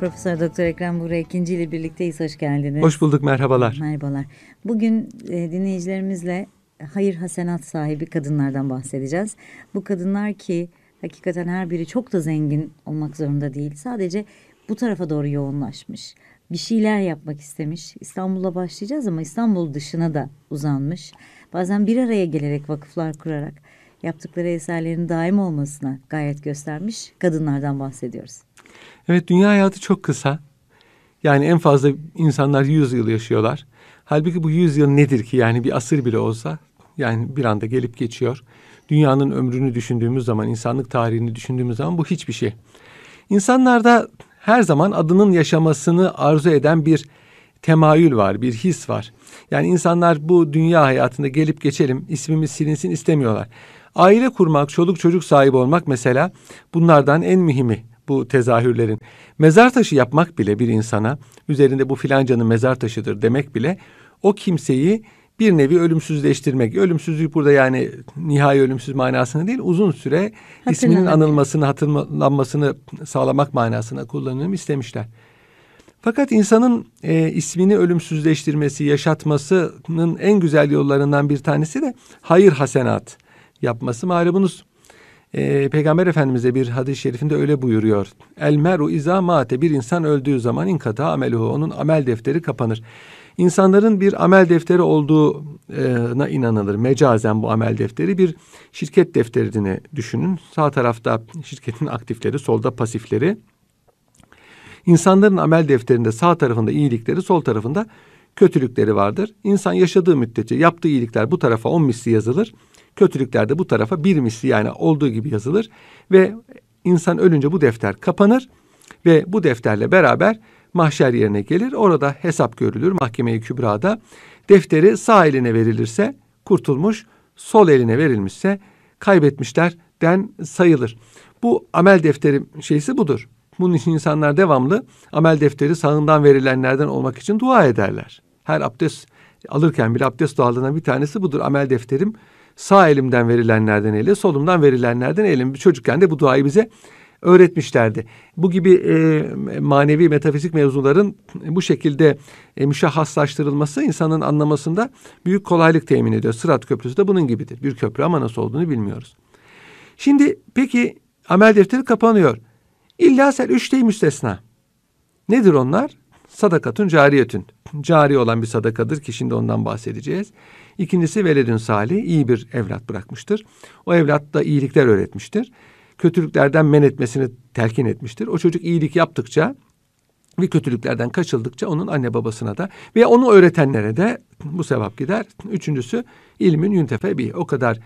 Profesör Doktor Ekrem Burak ikinci ile birlikteyiz. Hoş geldiniz. Hoş bulduk. Merhabalar. Merhabalar. Bugün e, dinleyicilerimizle hayır hasenat sahibi kadınlardan bahsedeceğiz. Bu kadınlar ki hakikaten her biri çok da zengin olmak zorunda değil. Sadece bu tarafa doğru yoğunlaşmış. Bir şeyler yapmak istemiş. İstanbul'la başlayacağız ama İstanbul dışına da uzanmış. Bazen bir araya gelerek vakıflar kurarak yaptıkları eserlerin daim olmasına gayret göstermiş kadınlardan bahsediyoruz. Evet dünya hayatı çok kısa. Yani en fazla insanlar yüz yıl yaşıyorlar. Halbuki bu yüz yıl nedir ki yani bir asır bile olsa yani bir anda gelip geçiyor. Dünyanın ömrünü düşündüğümüz zaman, insanlık tarihini düşündüğümüz zaman bu hiçbir şey. İnsanlarda her zaman adının yaşamasını arzu eden bir temayül var, bir his var. Yani insanlar bu dünya hayatında gelip geçelim, ismimiz silinsin istemiyorlar. Aile kurmak, çoluk çocuk sahibi olmak mesela bunlardan en mühimi bu tezahürlerin. Mezar taşı yapmak bile bir insana üzerinde bu filancanın mezar taşıdır demek bile o kimseyi bir nevi ölümsüzleştirmek. Ölümsüzlük burada yani nihai ölümsüz manasını değil uzun süre Hatırlamak. isminin anılmasını, hatırlanmasını sağlamak manasına kullanılım istemişler. Fakat insanın e, ismini ölümsüzleştirmesi, yaşatmasının en güzel yollarından bir tanesi de hayır hasenat yapması malumunuz. E, Peygamber Efendimiz'e bir hadis-i şerifinde öyle buyuruyor. El meru iza mate bir insan öldüğü zaman inkata ameluhu onun amel defteri kapanır. İnsanların bir amel defteri olduğuna inanılır. Mecazen bu amel defteri bir şirket defterini düşünün. Sağ tarafta şirketin aktifleri, solda pasifleri. İnsanların amel defterinde sağ tarafında iyilikleri, sol tarafında kötülükleri vardır. İnsan yaşadığı müddetçe yaptığı iyilikler bu tarafa on misli yazılır. Kötülükler de bu tarafa bir misli yani olduğu gibi yazılır ve insan ölünce bu defter kapanır ve bu defterle beraber mahşer yerine gelir. Orada hesap görülür mahkemeye kübrada. Defteri sağ eline verilirse kurtulmuş, sol eline verilmişse kaybetmişler den sayılır. Bu amel defteri şeysi budur. Bunun için insanlar devamlı amel defteri sağından verilenlerden olmak için dua ederler. Her abdest alırken bir abdest dualarından bir tanesi budur. Amel defterim Sağ elimden verilenlerden ele, solumdan verilenlerden elim. Çocukken de bu duayı bize öğretmişlerdi. Bu gibi e, manevi metafizik mevzuların bu şekilde e, müşahhaslaştırılması insanın anlamasında büyük kolaylık temin ediyor. Sırat Köprüsü de bunun gibidir. Bir köprü ama nasıl olduğunu bilmiyoruz. Şimdi peki amel defteri kapanıyor. İlla sel üçte şey müstesna. Nedir onlar? Sadakatun cariyetün. Cari olan bir sadakadır ki şimdi ondan bahsedeceğiz. İkincisi veledün salih iyi bir evlat bırakmıştır. O evlat da iyilikler öğretmiştir. Kötülüklerden men etmesini telkin etmiştir. O çocuk iyilik yaptıkça ve kötülüklerden kaçıldıkça onun anne babasına da veya onu öğretenlere de bu sevap gider. Üçüncüsü ilmin yüntefe bir o kadar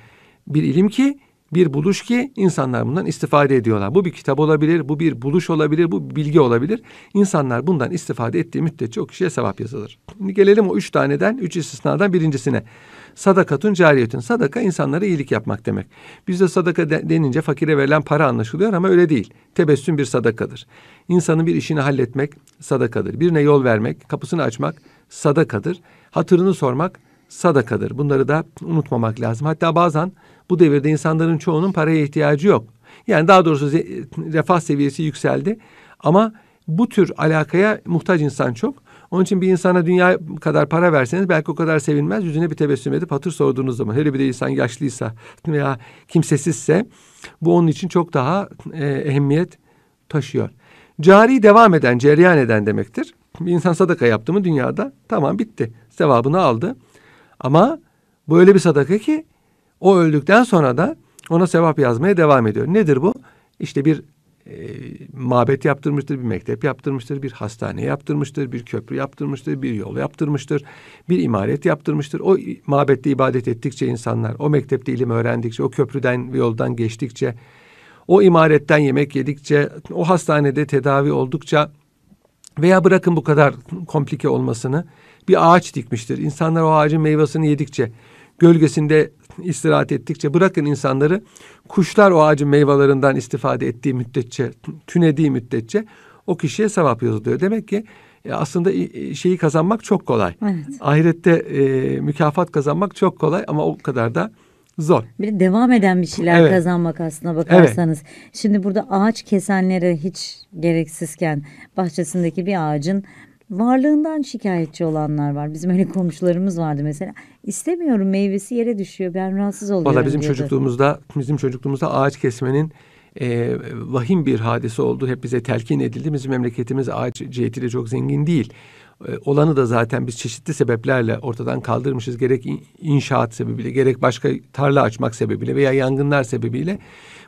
bir ilim ki bir buluş ki insanlar bundan istifade ediyorlar. Bu bir kitap olabilir, bu bir buluş olabilir, bu bir bilgi olabilir. İnsanlar bundan istifade ettiği müddetçe o kişiye sevap yazılır. Şimdi gelelim o üç taneden, üç istisnadan birincisine. Sadakatun cariyetün. Sadaka insanlara iyilik yapmak demek. Bizde sadaka denince fakire verilen para anlaşılıyor ama öyle değil. Tebessüm bir sadakadır. İnsanın bir işini halletmek sadakadır. Birine yol vermek, kapısını açmak sadakadır. Hatırını sormak sadakadır. Bunları da unutmamak lazım. Hatta bazen bu devirde insanların çoğunun paraya ihtiyacı yok. Yani daha doğrusu refah seviyesi yükseldi ama bu tür alakaya muhtaç insan çok. Onun için bir insana dünya kadar para verseniz belki o kadar sevinmez. Yüzüne bir tebessüm edip hatır sorduğunuz zaman hele bir de insan yaşlıysa veya kimsesizse bu onun için çok daha e, ehemmiyet taşıyor. Cari devam eden, cereyan eden demektir. Bir insan sadaka yaptı mı dünyada tamam bitti. Sevabını aldı. Ama bu öyle bir sadaka ki o öldükten sonra da ona sevap yazmaya devam ediyor. Nedir bu? İşte bir e, mabet yaptırmıştır, bir mektep yaptırmıştır, bir hastane yaptırmıştır, bir köprü yaptırmıştır, bir yol yaptırmıştır, bir imaret yaptırmıştır. O mabette ibadet ettikçe insanlar, o mektepte ilim öğrendikçe, o köprüden ve yoldan geçtikçe, o imaretten yemek yedikçe, o hastanede tedavi oldukça veya bırakın bu kadar komplike olmasını, bir ağaç dikmiştir. İnsanlar o ağacın meyvesini yedikçe, gölgesinde istirahat ettikçe bırakın insanları kuşlar o ağacın meyvelerinden istifade ettiği müddetçe, tünediği müddetçe o kişiye sevap yazılıyor. Demek ki e, aslında şeyi kazanmak çok kolay. Evet. Ahirette e, mükafat kazanmak çok kolay ama o kadar da zor. Bir de devam eden bir şeyler evet. kazanmak aslında bakarsanız. Evet. Şimdi burada ağaç kesenlere hiç gereksizken bahçesindeki bir ağacın varlığından şikayetçi olanlar var. Bizim öyle komşularımız vardı mesela. İstemiyorum meyvesi yere düşüyor. Ben rahatsız oluyorum. Valla bizim diyordu. çocukluğumuzda bizim çocukluğumuzda ağaç kesmenin e, vahim bir hadise oldu. Hep bize telkin edildi. Bizim memleketimiz ağaç cihetiyle çok zengin değil. E, olanı da zaten biz çeşitli sebeplerle ortadan kaldırmışız. Gerek inşaat sebebiyle, gerek başka tarla açmak sebebiyle veya yangınlar sebebiyle.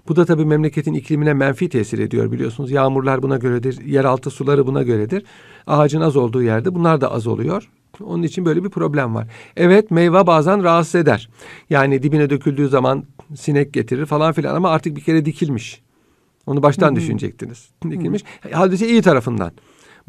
Bu da tabii memleketin iklimine menfi tesir ediyor biliyorsunuz. Yağmurlar buna göredir, yeraltı suları buna göredir. Ağacın az olduğu yerde bunlar da az oluyor. Onun için böyle bir problem var. Evet meyve bazen rahatsız eder. Yani dibine döküldüğü zaman sinek getirir falan filan ama artık bir kere dikilmiş. Onu baştan Hı-hı. düşünecektiniz. Dikilmiş. hı Hadise iyi tarafından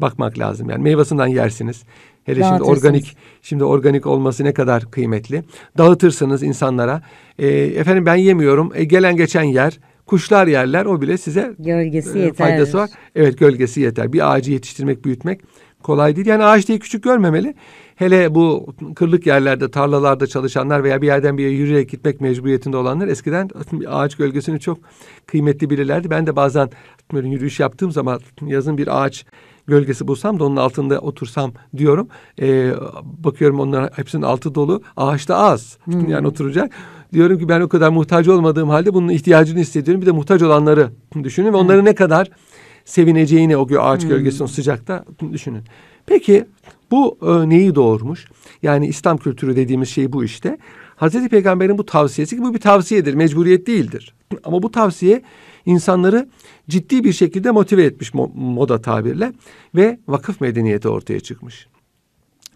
bakmak lazım. Yani meyvasından yersiniz. Hele şimdi organik şimdi organik olması ne kadar kıymetli. Dağıtırsınız insanlara. E, efendim ben yemiyorum. E, gelen geçen yer. Kuşlar yerler o bile size gölgesi e, yeter. faydası var. Evet gölgesi yeter. Bir ağacı yetiştirmek, büyütmek kolay değil. Yani ağaç diye küçük görmemeli. Hele bu kırlık yerlerde, tarlalarda çalışanlar veya bir yerden bir yere yürüyerek gitmek mecburiyetinde olanlar eskiden ağaç gölgesini çok kıymetli bilirlerdi. Ben de bazen yürüyüş yaptığım zaman yazın bir ağaç gölgesi bulsam da onun altında otursam diyorum. E, bakıyorum onların hepsinin altı dolu. Ağaçta az. Hmm. Yani oturacak. Diyorum ki ben o kadar muhtaç olmadığım halde bunun ihtiyacını hissediyorum. Bir de muhtaç olanları düşünün ve onları hmm. ne kadar sevineceğini o ağaç hmm. gölgesinin sıcakta düşünün. Peki bu e, neyi doğurmuş? Yani İslam kültürü dediğimiz şey bu işte. Hazreti Peygamber'in bu tavsiyesi ki bu bir tavsiyedir, mecburiyet değildir. Ama bu tavsiye insanları ciddi bir şekilde motive etmiş moda tabirle ve vakıf medeniyeti ortaya çıkmış.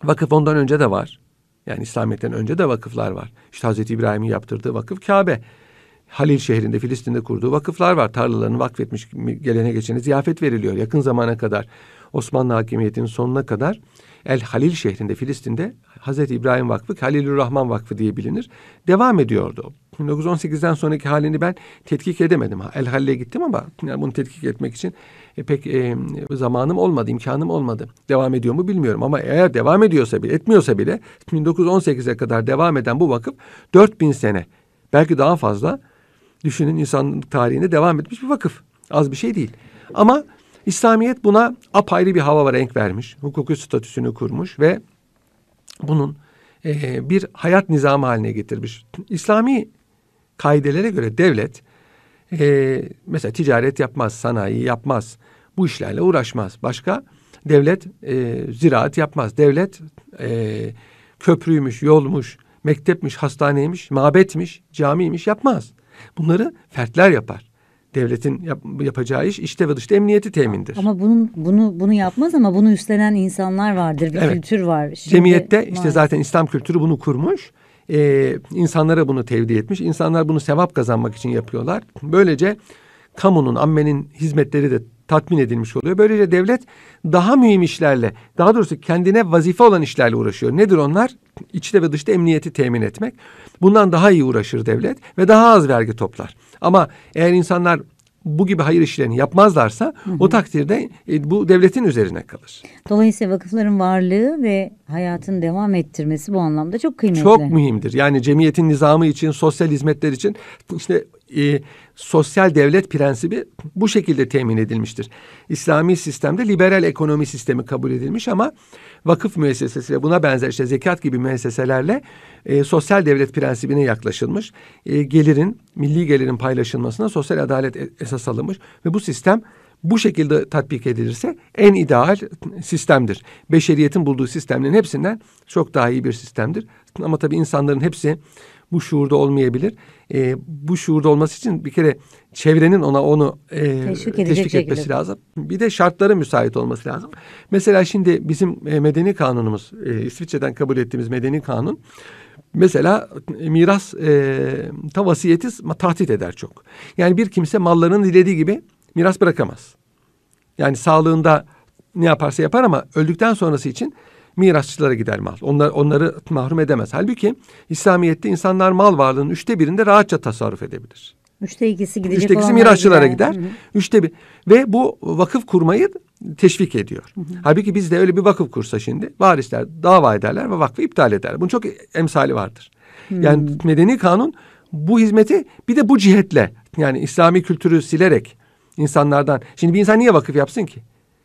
Vakıf ondan önce de var. Yani İslamiyet'ten önce de vakıflar var. İşte Hazreti İbrahim'in yaptırdığı vakıf Kabe. Halil şehrinde Filistin'de kurduğu vakıflar var. Tarlalarını vakfetmiş gelene geçene ziyafet veriliyor yakın zamana kadar. Osmanlı hakimiyetinin sonuna kadar El Halil şehrinde Filistin'de Hazreti İbrahim Vakfı Halilur Rahman Vakfı diye bilinir. Devam ediyordu. 1918'den sonraki halini ben tetkik edemedim. El Halil'e gittim ama yani bunu tetkik etmek için e, pek e, zamanım olmadı, imkanım olmadı. Devam ediyor mu bilmiyorum ama eğer devam ediyorsa bile, etmiyorsa bile 1918'e kadar devam eden bu vakıf 4000 sene belki daha fazla düşünün insanlık tarihinde devam etmiş bir vakıf. Az bir şey değil. Ama İslamiyet buna apayrı bir hava ve renk vermiş. Hukuki statüsünü kurmuş ve bunun e, bir hayat nizamı haline getirmiş. İslami kaidelere göre devlet e, mesela ticaret yapmaz, sanayi yapmaz, bu işlerle uğraşmaz. Başka devlet e, ziraat yapmaz. Devlet e, köprüymüş, yolmuş, mektepmiş, hastaneymiş, mabetmiş, camiymiş yapmaz. Bunları fertler yapar devletin yap, yapacağı iş işte ve dışta emniyeti temindir. Ama bunun bunu bunu yapmaz ama bunu üstlenen insanlar vardır, bir evet. kültür var. Şimdi, Cemiyette maalesef. işte zaten İslam kültürü bunu kurmuş. Ee, insanlara bunu tevdi etmiş. İnsanlar bunu sevap kazanmak için yapıyorlar. Böylece kamunun, ammenin hizmetleri de tatmin edilmiş oluyor. Böylece devlet daha mühim işlerle, daha doğrusu kendine vazife olan işlerle uğraşıyor. Nedir onlar? İçte ve dışta emniyeti temin etmek. Bundan daha iyi uğraşır devlet ve daha az vergi toplar. Ama eğer insanlar bu gibi hayır işlerini yapmazlarsa hı hı. o takdirde e, bu devletin üzerine kalır. Dolayısıyla vakıfların varlığı ve hayatın devam ettirmesi bu anlamda çok kıymetli. Çok mühimdir. Yani cemiyetin nizamı için, sosyal hizmetler için işte e, sosyal devlet prensibi bu şekilde temin edilmiştir. İslami sistemde liberal ekonomi sistemi kabul edilmiş ama vakıf müessesesi ve buna benzer işte zekat gibi müesseselerle e, sosyal devlet prensibine yaklaşılmış. E, gelirin, milli gelirin paylaşılmasına sosyal adalet e, esas alınmış ve bu sistem bu şekilde tatbik edilirse en ideal sistemdir. Beşeriyetin bulduğu sistemlerin hepsinden çok daha iyi bir sistemdir. Ama tabii insanların hepsi bu şuurda olmayabilir. E, bu şuurda olması için bir kere çevrenin ona onu e, teşvik, teşvik etmesi şekilde. lazım. Bir de şartları müsait olması lazım. Mesela şimdi bizim e, medeni kanunumuz, e, İsviçre'den kabul ettiğimiz medeni kanun mesela e, miras e, ta vasiyeti tahtit eder çok. Yani bir kimse mallarının dilediği gibi miras bırakamaz. Yani sağlığında ne yaparsa yapar ama öldükten sonrası için mirasçılara gider mal. Onlar, onları mahrum edemez. Halbuki İslamiyet'te insanlar mal varlığının üçte birinde rahatça tasarruf edebilir. Üçte ikisi gidecek Üçte ikisi mirasçılara gider. gider. Üçte bir. Ve bu vakıf kurmayı teşvik ediyor. Hı hı. Halbuki bizde öyle bir vakıf kursa şimdi varisler dava ederler ve vakfı iptal ederler. Bunun çok emsali vardır. Hı. Yani medeni kanun bu hizmeti bir de bu cihetle yani İslami kültürü silerek insanlardan. Şimdi bir insan niye vakıf yapsın ki?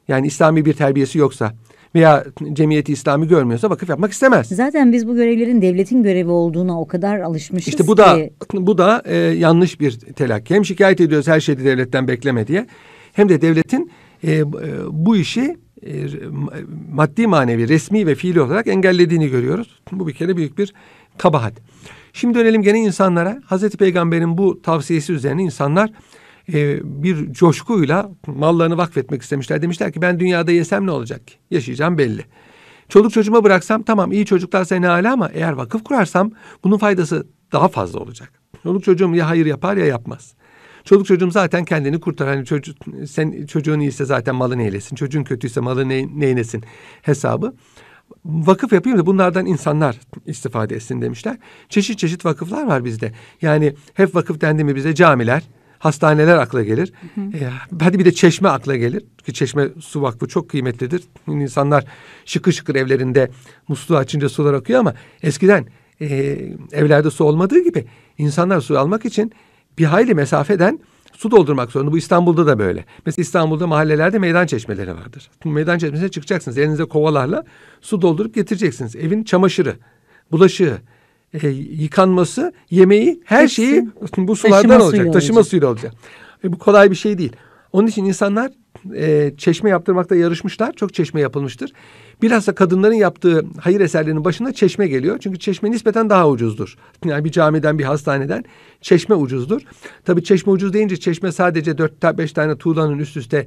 Yani İslami bir terbiyesi yoksa, veya cemiyeti İslami görmüyorsa vakıf yapmak istemez. Zaten biz bu görevlerin devletin görevi olduğuna o kadar alışmışız İşte bu ki... da bu da e, yanlış bir telakki. Hem şikayet ediyoruz her şeyi devletten bekleme diye hem de devletin e, e, bu işi e, maddi manevi resmi ve fiili olarak engellediğini görüyoruz. Bu bir kere büyük bir kabahat. Şimdi dönelim gene insanlara. Hazreti Peygamber'in bu tavsiyesi üzerine insanlar e, bir coşkuyla mallarını vakfetmek istemişler. Demişler ki ben dünyada yesem ne olacak ki? Yaşayacağım belli. Çoluk çocuğuma bıraksam tamam iyi çocuklar seni hala ama eğer vakıf kurarsam bunun faydası daha fazla olacak. Çoluk çocuğum ya hayır yapar ya yapmaz. Çoluk çocuğum zaten kendini kurtar. Hani çocuk, sen çocuğun iyiyse zaten malı neylesin Çocuğun kötüyse malını neylesin hesabı. Vakıf yapayım da bunlardan insanlar istifade etsin demişler. Çeşit çeşit vakıflar var bizde. Yani hep vakıf dendi mi bize camiler, hastaneler akla gelir. Hı hı. E, hadi bir de çeşme akla gelir. Çünkü çeşme su vakfı çok kıymetlidir. İnsanlar şıkır şıkır evlerinde musluğu açınca sular akıyor ama eskiden e, evlerde su olmadığı gibi insanlar su almak için bir hayli mesafeden su doldurmak zorunda. Bu İstanbul'da da böyle. Mesela İstanbul'da mahallelerde meydan çeşmeleri vardır. Bu meydan çeşmesine çıkacaksınız. Elinize kovalarla su doldurup getireceksiniz. Evin çamaşırı, bulaşığı, e, yıkanması, yemeği, her Hepsi şeyi bu sulardan taşıma olacak. taşıma olacak. suyuyla olacak. E, bu kolay bir şey değil. Onun için insanlar e, çeşme yaptırmakta yarışmışlar. Çok çeşme yapılmıştır. Bilhassa kadınların yaptığı hayır eserlerinin başında çeşme geliyor. Çünkü çeşme nispeten daha ucuzdur. Yani bir camiden bir hastaneden çeşme ucuzdur. Tabii çeşme ucuz deyince çeşme sadece dört beş tane tuğlanın üst üste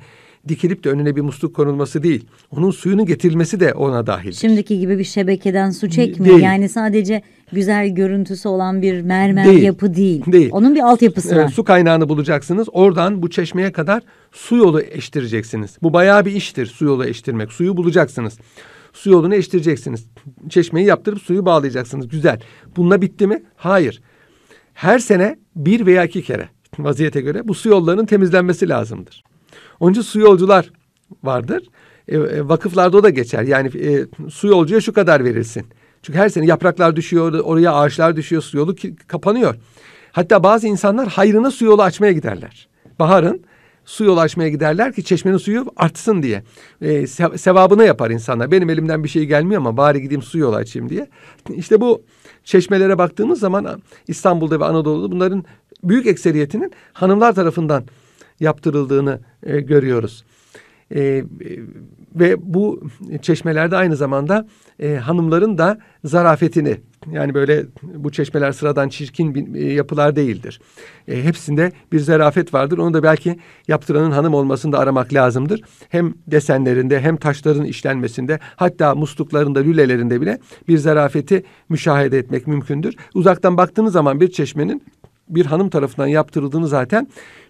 dikilip de önüne bir musluk konulması değil. Onun suyunun getirilmesi de ona dahil. Şimdiki gibi bir şebekeden su çekmiyor. Değil. Yani sadece güzel görüntüsü olan bir mermer değil, yapı değil. Değil. Onun bir altyapısı ee, var. E, su kaynağını bulacaksınız. Oradan bu çeşmeye kadar su yolu eştireceksiniz. Bu bayağı bir iştir su yolu eştirmek. Suyu bulacaksınız. Su yolunu eştireceksiniz. Çeşmeyi yaptırıp suyu bağlayacaksınız. Güzel. Bununla bitti mi? Hayır. Her sene bir veya iki kere vaziyete göre bu su yollarının temizlenmesi lazımdır. Onca su yolcular vardır. E, e, vakıflarda o da geçer. Yani e, su yolcuya şu kadar verilsin çünkü her sene yapraklar düşüyor, oraya ağaçlar düşüyor, su yolu kapanıyor. Hatta bazı insanlar hayrına su yolu açmaya giderler. Baharın su yolu açmaya giderler ki çeşmenin suyu artsın diye. Ee, sevabına yapar insanlar. Benim elimden bir şey gelmiyor ama bari gideyim su yolu açayım diye. İşte bu çeşmelere baktığımız zaman İstanbul'da ve Anadolu'da bunların büyük ekseriyetinin hanımlar tarafından yaptırıldığını e, görüyoruz. E, ve bu çeşmelerde aynı zamanda e, hanımların da zarafetini yani böyle bu çeşmeler sıradan çirkin bir, e, yapılar değildir. E, hepsinde bir zarafet vardır. Onu da belki yaptıranın hanım olmasını da aramak lazımdır. Hem desenlerinde hem taşların işlenmesinde hatta musluklarında lülelerinde bile bir zarafeti müşahede etmek mümkündür. Uzaktan baktığınız zaman bir çeşmenin bir hanım tarafından yaptırıldığını zaten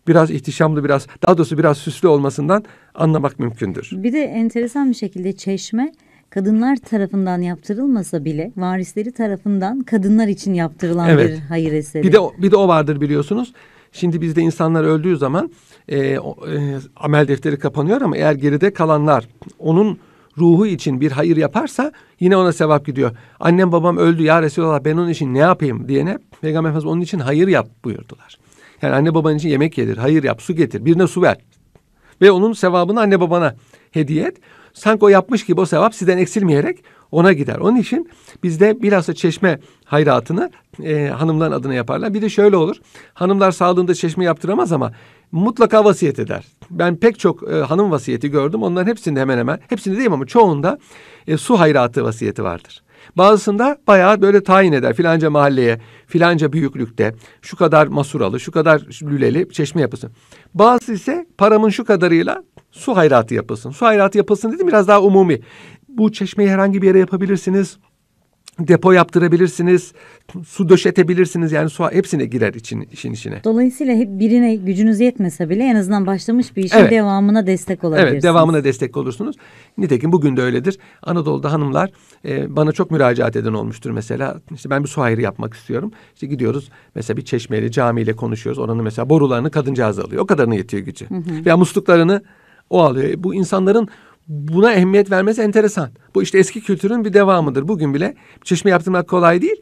biraz ihtişamlı biraz daha doğrusu biraz süslü olmasından anlamak mümkündür. Bir de enteresan bir şekilde çeşme kadınlar tarafından yaptırılmasa bile varisleri tarafından kadınlar için yaptırılan evet. bir hayır eseri. Bir de bir de o vardır biliyorsunuz. Şimdi bizde insanlar öldüğü zaman e, o, e, amel defteri kapanıyor ama eğer geride kalanlar onun ruhu için bir hayır yaparsa yine ona sevap gidiyor. Annem babam öldü ya Resulallah ben onun için ne yapayım diyene Peygamber Efendimiz onun için hayır yap buyurdular. Yani anne baban için yemek yedir, hayır yap, su getir, birine su ver. Ve onun sevabını anne babana hediye et. Sanki o yapmış gibi o sevap sizden eksilmeyerek ona gider. Onun için bizde bilhassa çeşme hayratını e, hanımların adına yaparlar. Bir de şöyle olur. Hanımlar sağlığında çeşme yaptıramaz ama mutlaka vasiyet eder. Ben pek çok e, hanım vasiyeti gördüm. Onların hepsinde hemen hemen, hepsinde değil ama çoğunda e, su hayratı vasiyeti vardır. Bazısında bayağı böyle tayin eder filanca mahalleye, filanca büyüklükte, şu kadar masuralı, şu kadar lüleli çeşme yapılsın. Bazısı ise paramın şu kadarıyla su hayratı yapılsın. Su hayratı yapılsın dedim biraz daha umumi. Bu çeşmeyi herhangi bir yere yapabilirsiniz depo yaptırabilirsiniz, su döşetebilirsiniz. Yani su hepsine girer için, işin içine. Dolayısıyla hep birine gücünüz yetmese bile en azından başlamış bir işin evet. devamına destek olabilirsiniz. Evet, devamına destek olursunuz. Nitekim bugün de öyledir. Anadolu'da hanımlar e, bana çok müracaat eden olmuştur mesela. İşte ben bir su hayrı yapmak istiyorum. İşte gidiyoruz mesela bir çeşmeyle, camiyle konuşuyoruz. Oranın mesela borularını kadıncağız alıyor. O kadarını yetiyor gücü. Hı hı. Veya musluklarını o alıyor. E, bu insanların buna ehemmiyet vermesi enteresan. Bu işte eski kültürün bir devamıdır. Bugün bile çeşme yaptırmak kolay değil.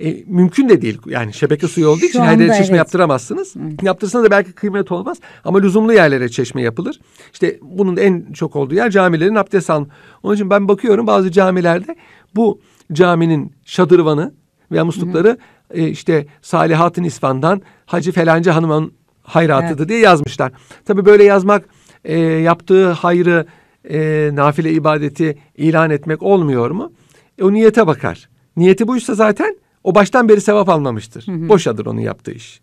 E, mümkün de değil. Yani şebeke suyu olduğu Şu için her yere çeşme evet. yaptıramazsınız. Hı. Yaptırsanız da belki kıymet olmaz. Ama lüzumlu yerlere çeşme yapılır. İşte bunun en çok olduğu yer camilerin abdest alma. Onun için ben bakıyorum bazı camilerde bu caminin şadırvanı veya muslukları E, işte Salihat'ın İsfan'dan Hacı Felancı Hanım'ın hayratıdır evet. diye yazmışlar. Tabii böyle yazmak e, yaptığı hayrı e, nafile ibadeti ilan etmek olmuyor mu? E, o niyete bakar. Niyeti buysa zaten o baştan beri sevap almamıştır. Hı hı. Boşadır onun yaptığı iş.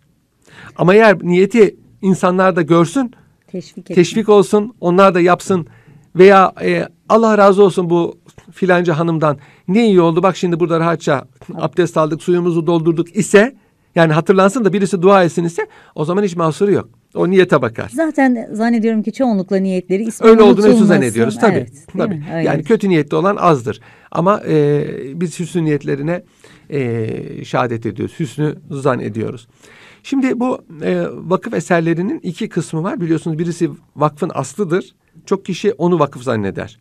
Ama eğer niyeti insanlar da görsün, teşvik, teşvik olsun, onlar da yapsın veya e, Allah razı olsun bu filanca hanımdan ne iyi oldu bak şimdi burada rahatça abdest aldık suyumuzu doldurduk ise yani hatırlansın da birisi dua etsin ise o zaman hiç mahsuru yok. O niyete bakar. Zaten zannediyorum ki çoğunlukla niyetleri ismi Öyle olduğunu hepsi zannediyoruz tabii. Evet, tabii. Öyle. Yani kötü niyetli olan azdır. Ama e, biz hüsnü niyetlerine e, şehadet ediyoruz. Hüsnü zannediyoruz. Şimdi bu e, vakıf eserlerinin iki kısmı var. Biliyorsunuz birisi vakfın aslıdır. Çok kişi onu vakıf zanneder.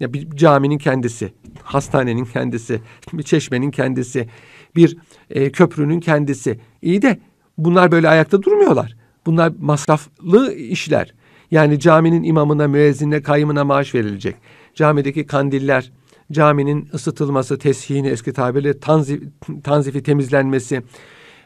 Ya bir caminin kendisi, hastanenin kendisi, bir çeşmenin kendisi, bir e, köprünün kendisi. İyi de bunlar böyle ayakta durmuyorlar. Bunlar masraflı işler. Yani caminin imamına, müezzinine, kayyımına maaş verilecek. Camideki kandiller, caminin ısıtılması, tesihini eski tabirle tanzif, tanzifi temizlenmesi,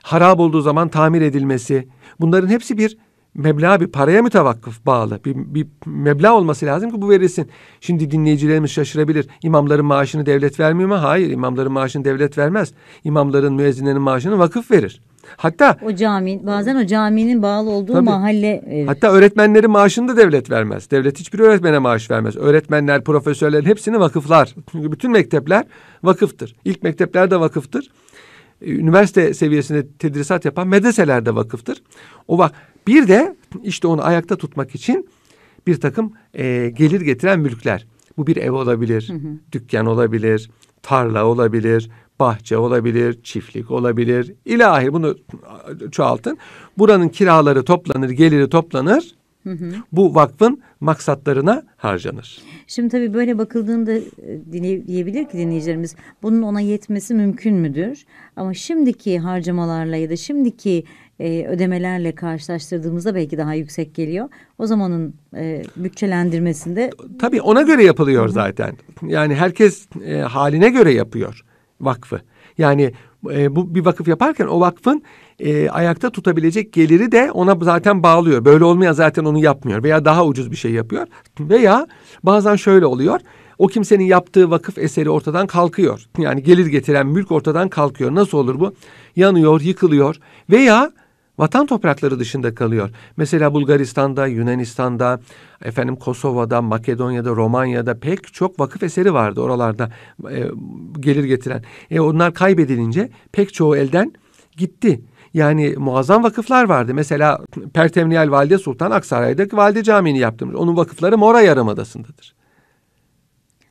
harap olduğu zaman tamir edilmesi. Bunların hepsi bir meblağ bir paraya mütevakkıf bağlı. Bir, bir meblağ olması lazım ki bu verilsin. Şimdi dinleyicilerimiz şaşırabilir. İmamların maaşını devlet vermiyor mu? Hayır imamların maaşını devlet vermez. İmamların müezzinlerin maaşını vakıf verir. Hatta o cami bazen o caminin bağlı olduğu tabii, mahalle evet. Hatta öğretmenlerin maaşını da devlet vermez. Devlet hiçbir öğretmene maaş vermez. Öğretmenler, profesörlerin hepsini vakıflar. Çünkü bütün mektepler vakıftır. İlk mektepler de vakıftır. E, üniversite seviyesinde tedrisat yapan medreseler de vakıftır. O bak bir de işte onu ayakta tutmak için bir takım e, gelir getiren mülkler. Bu bir ev olabilir, hı hı. dükkan olabilir, tarla olabilir, bahçe olabilir, çiftlik olabilir. İlahi bunu çoğaltın. Buranın kiraları toplanır, geliri toplanır. Hı hı. Bu vakfın maksatlarına harcanır. Şimdi tabii böyle bakıldığında e, diyebilir ki dinleyicilerimiz bunun ona yetmesi mümkün müdür? Ama şimdiki harcamalarla ya da şimdiki e, ödemelerle karşılaştırdığımızda belki daha yüksek geliyor. O zamanın e, bütçelendirmesinde... Tabii ona göre yapılıyor hı hı. zaten. Yani herkes e, haline göre yapıyor vakfı. Yani e, bu bir vakıf yaparken o vakfın e, ayakta tutabilecek geliri de ona zaten bağlıyor. Böyle olmaya zaten onu yapmıyor veya daha ucuz bir şey yapıyor veya bazen şöyle oluyor. O kimsenin yaptığı vakıf eseri ortadan kalkıyor. Yani gelir getiren mülk ortadan kalkıyor. Nasıl olur bu? Yanıyor, yıkılıyor veya vatan toprakları dışında kalıyor. Mesela Bulgaristan'da, Yunanistan'da, efendim Kosova'da, Makedonya'da, Romanya'da pek çok vakıf eseri vardı oralarda e, gelir getiren. E, onlar kaybedilince pek çoğu elden gitti. Yani muazzam vakıflar vardı. Mesela Pertemniyal Valide Sultan Aksaray'daki Valide Camii'ni yaptırmış. Onun vakıfları Mora Yarımadası'ndadır.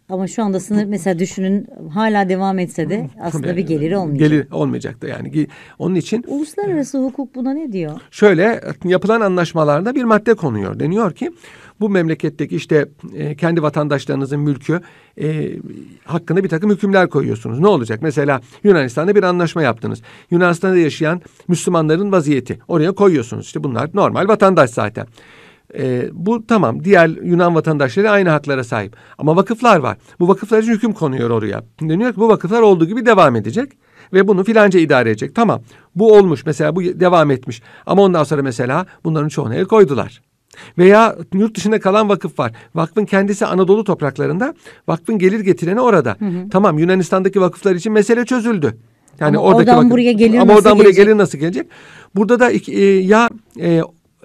Ama şu anda sınır mesela düşünün hala devam etse de aslında bir geliri olmayacak. Gelir olmayacaktı yani. Onun için uluslararası yani, hukuk buna ne diyor? Şöyle yapılan anlaşmalarda bir madde konuyor. Deniyor ki bu memleketteki işte e, kendi vatandaşlarınızın mülkü e, hakkında bir takım hükümler koyuyorsunuz. Ne olacak? Mesela Yunanistan'da bir anlaşma yaptınız. Yunanistan'da yaşayan Müslümanların vaziyeti. Oraya koyuyorsunuz. İşte bunlar normal vatandaş zaten. E, bu tamam diğer Yunan vatandaşları aynı haklara sahip. Ama vakıflar var. Bu vakıflar için hüküm konuyor oraya. Deniyor ki bu vakıflar olduğu gibi devam edecek ve bunu filanca idare edecek. Tamam bu olmuş mesela bu devam etmiş ama ondan sonra mesela bunların çoğunu el koydular. Veya yurt dışında kalan vakıf var. Vakfın kendisi Anadolu topraklarında. Vakfın gelir getireni orada. Hı hı. Tamam Yunanistan'daki vakıflar için mesele çözüldü. Yani ama oradaki oradan vakıf, buraya gelir ama nasıl oradan gelecek? buraya gelir nasıl gelecek? Burada da iki, e, ya e,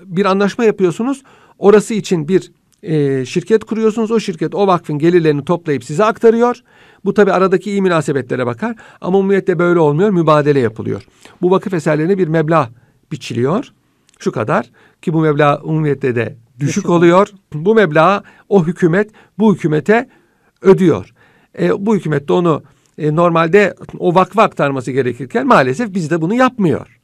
bir anlaşma yapıyorsunuz. Orası için bir e, şirket kuruyorsunuz. O şirket o vakfın gelirlerini toplayıp size aktarıyor. Bu tabi aradaki iyi münasebetlere bakar. Ama umumiyetle böyle olmuyor. Mübadele yapılıyor. Bu vakıf eserlerine bir meblağ biçiliyor. Şu kadar ki bu meblağ umumiyetle de düşük oluyor. Bu meblağı o hükümet bu hükümete ödüyor. E, bu hükümet de onu e, normalde o vakfa aktarması gerekirken maalesef bizde bunu yapmıyor.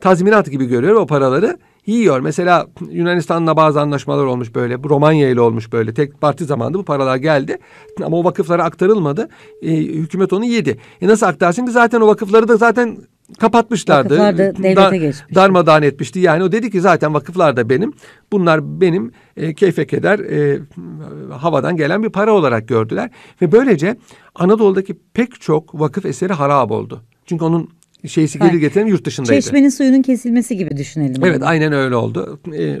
Tazminat gibi görüyor o paraları yiyor. Mesela Yunanistan'la bazı anlaşmalar olmuş böyle. Bu Romanya ile olmuş böyle. Tek parti zamanında bu paralar geldi. Ama o vakıflara aktarılmadı. E, hükümet onu yedi. E nasıl aktarsın ki zaten o vakıfları da zaten kapatmışlardı. Vakıflar da devlete da, geçmişti. Darmadağın etmişti. Yani o dedi ki zaten vakıflar da benim. Bunlar benim e, keyfe keder e, havadan gelen bir para olarak gördüler. Ve böylece Anadolu'daki pek çok vakıf eseri harap oldu. Çünkü onun şeysi gelir getiren yurt dışındaydı. Çeşmenin suyunun kesilmesi gibi düşünelim. Evet bunu. aynen öyle oldu. E,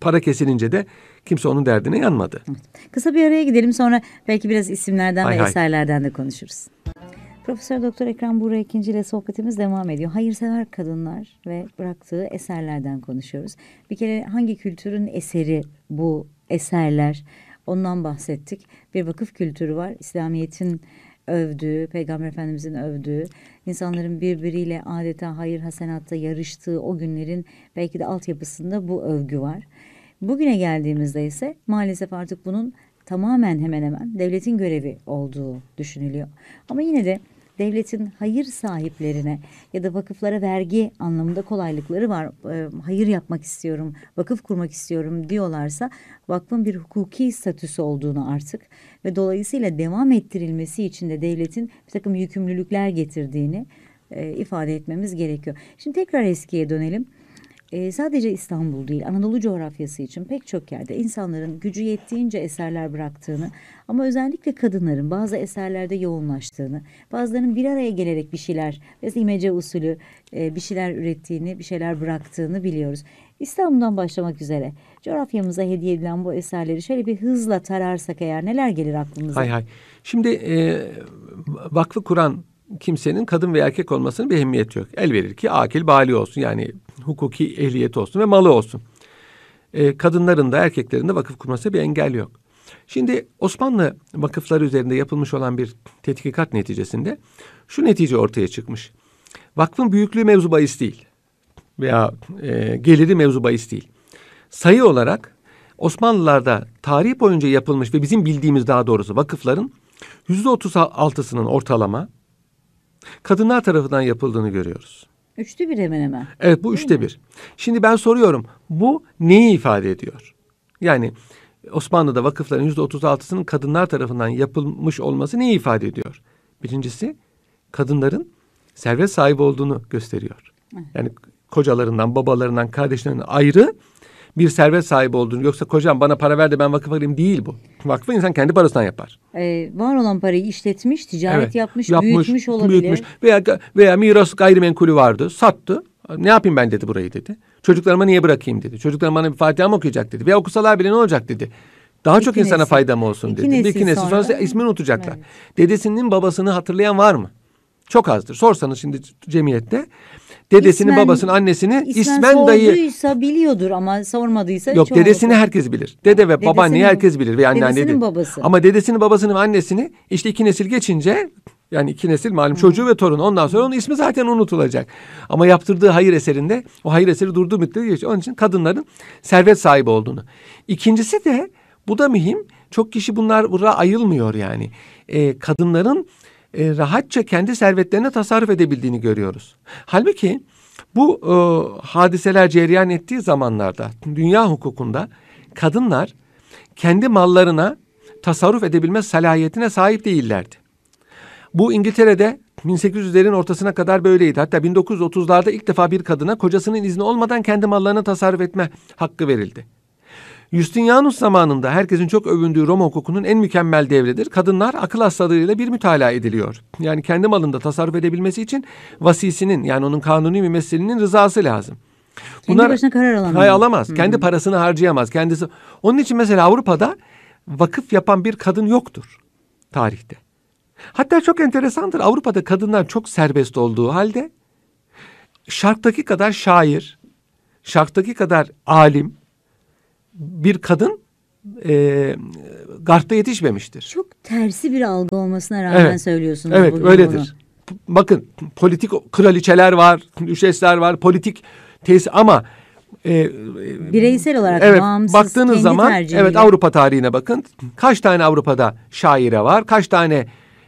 para kesilince de kimse onun derdine yanmadı. Kısa bir araya gidelim sonra belki biraz isimlerden hay ve hay. eserlerden de konuşuruz. Profesör Doktor Ekrem Buğra ikinci ile sohbetimiz devam ediyor. Hayırsever kadınlar ve bıraktığı eserlerden konuşuyoruz. Bir kere hangi kültürün eseri bu eserler? Ondan bahsettik. Bir vakıf kültürü var. İslamiyet'in övdüğü, Peygamber Efendimizin övdüğü, insanların birbiriyle adeta hayır hasenatta yarıştığı o günlerin belki de altyapısında bu övgü var. Bugüne geldiğimizde ise maalesef artık bunun tamamen hemen hemen devletin görevi olduğu düşünülüyor. Ama yine de devletin hayır sahiplerine ya da vakıflara vergi anlamında kolaylıkları var. E, hayır yapmak istiyorum, vakıf kurmak istiyorum diyorlarsa vakfın bir hukuki statüsü olduğunu artık ve dolayısıyla devam ettirilmesi için de devletin bir takım yükümlülükler getirdiğini e, ifade etmemiz gerekiyor. Şimdi tekrar eskiye dönelim e, sadece İstanbul değil Anadolu coğrafyası için pek çok yerde insanların gücü yettiğince eserler bıraktığını ama özellikle kadınların bazı eserlerde yoğunlaştığını, bazılarının bir araya gelerek bir şeyler, mesela imece usulü e, bir şeyler ürettiğini, bir şeyler bıraktığını biliyoruz. İstanbul'dan başlamak üzere coğrafyamıza hediye edilen bu eserleri şöyle bir hızla tararsak eğer neler gelir aklımıza? Hay hay. Şimdi e, vakfı kuran kimsenin kadın veya erkek olmasının bir ehemmiyeti yok. El verir ki akil bali olsun yani hukuki ehliyeti olsun ve malı olsun. E, kadınların da erkeklerin de vakıf kurmasına bir engel yok. Şimdi Osmanlı vakıfları üzerinde yapılmış olan bir tetkikat neticesinde şu netice ortaya çıkmış. Vakfın büyüklüğü mevzu bahis değil veya e, geliri mevzu bahis değil. Sayı olarak Osmanlılarda tarih boyunca yapılmış ve bizim bildiğimiz daha doğrusu vakıfların yüzde otuz altısının ortalama kadınlar tarafından yapıldığını görüyoruz. Üçte bir hemen hemen. Evet bu Değil üçte mi? bir. Şimdi ben soruyorum bu neyi ifade ediyor? Yani Osmanlı'da vakıfların yüzde otuz altısının kadınlar tarafından yapılmış olması neyi ifade ediyor? Birincisi kadınların servet sahibi olduğunu gösteriyor. Yani kocalarından, babalarından, kardeşlerinden ayrı bir servet sahibi olduğunu yoksa kocam bana para ver de ben vakıf alayım değil bu. Vakfı insan kendi parasından yapar. Ee, var olan parayı işletmiş, ticaret evet, yapmış, yapmış, büyütmüş olabilir. Büyütmüş. Veya, veya miras gayrimenkulü vardı, sattı. Ne yapayım ben dedi burayı dedi. Çocuklarıma niye bırakayım dedi. Çocuklarım bana bir Fatiha mı okuyacak dedi. Veya okusalar bile ne olacak dedi. Daha İki çok nesil. insana faydam olsun İki dedi. Nesil İki nesil sonra, sonra ismini unutacaklar. Evet. Dedesinin babasını hatırlayan var mı? Çok azdır. Sorsanız şimdi cemiyette dedesini, İsmen, babasını, annesini ismen İsmen dayı. sorduysa biliyordur ama sormadıysa Yok çoğu- dedesini herkes bilir. Dede ve babaanneyi Dedesinin- herkes bilir ve anneanneyi. dedesinin de. babası. Ama dedesini, babasını ve annesini işte iki nesil geçince yani iki nesil malum çocuğu ve torunu Ondan sonra onun ismi zaten unutulacak. Ama yaptırdığı hayır eserinde o hayır eseri durduğu müddetçe geçiyor. Onun için kadınların servet sahibi olduğunu. İkincisi de bu da mühim. Çok kişi bunlar buraya ayılmıyor yani. Ee, kadınların e, rahatça kendi servetlerine tasarruf edebildiğini görüyoruz. Halbuki bu e, hadiseler cereyan ettiği zamanlarda dünya hukukunda kadınlar kendi mallarına tasarruf edebilme salahiyetine sahip değillerdi. Bu İngiltere'de 1800'lerin ortasına kadar böyleydi. Hatta 1930'larda ilk defa bir kadına kocasının izni olmadan kendi mallarını tasarruf etme hakkı verildi. Justinianus zamanında herkesin çok övündüğü Roma hukukunun en mükemmel devridir. Kadınlar akıl hastalarıyla bir mütalaa ediliyor. Yani kendi malında tasarruf edebilmesi için vasisinin yani onun kanuni mümessilinin rızası lazım. Bunlar, başına karar alamaz. Hayır alamaz. Hmm. Kendi parasını harcayamaz. Kendisi. Onun için mesela Avrupa'da vakıf yapan bir kadın yoktur tarihte. Hatta çok enteresandır. Avrupa'da kadınlar çok serbest olduğu halde şarktaki kadar şair, şarktaki kadar alim, bir kadın e, Gart'ta yetişmemiştir. Çok tersi bir algı olmasına rağmen evet. söylüyorsunuz. Evet öyledir. Bunu. Bakın politik kraliçeler var, düşesler var, politik tesis ama e, e bireysel olarak evet, bağımsız baktığınız kendi zaman evet Avrupa tarihine bakın. Kaç tane Avrupa'da şaire var? Kaç tane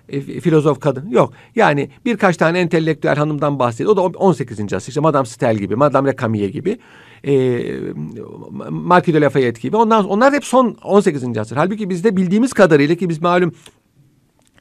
e, filozof kadın yok. Yani birkaç tane entelektüel hanımdan bahsediyor. O da 18. asır. İşte Madame Stel gibi, Madame Recamier gibi, e, Marquis de Lafayette gibi. Ondan onlar hep son 18. asır. Halbuki bizde bildiğimiz kadarıyla ki biz malum